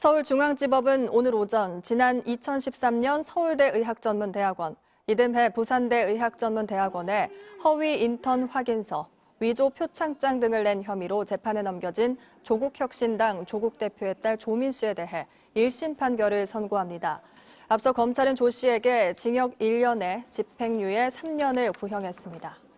서울중앙지법은 오늘 오전 지난 2013년 서울대 의학전문대학원, 이듬해 부산대 의학전문대학원에 허위 인턴 확인서, 위조 표창장 등을 낸 혐의로 재판에 넘겨진 조국혁신당 조국 대표의 딸 조민 씨에 대해 1심 판결을 선고합니다. 앞서 검찰은 조 씨에게 징역 1년에 집행유예 3년을 구형했습니다.